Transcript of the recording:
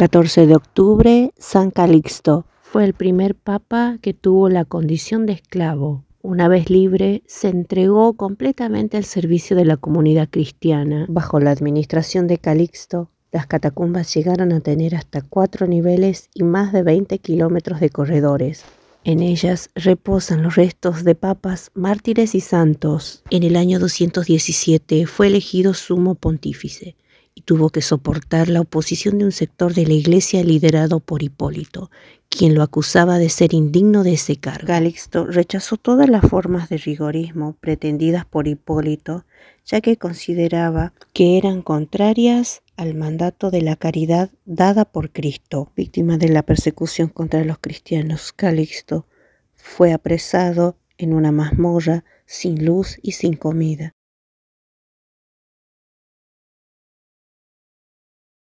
14 de octubre, San Calixto. Fue el primer papa que tuvo la condición de esclavo. Una vez libre, se entregó completamente al servicio de la comunidad cristiana. Bajo la administración de Calixto, las catacumbas llegaron a tener hasta cuatro niveles y más de 20 kilómetros de corredores. En ellas reposan los restos de papas, mártires y santos. En el año 217 fue elegido sumo pontífice tuvo que soportar la oposición de un sector de la iglesia liderado por Hipólito, quien lo acusaba de ser indigno de ese cargo. Calixto rechazó todas las formas de rigorismo pretendidas por Hipólito, ya que consideraba que eran contrarias al mandato de la caridad dada por Cristo. Víctima de la persecución contra los cristianos, Calixto fue apresado en una mazmorra sin luz y sin comida.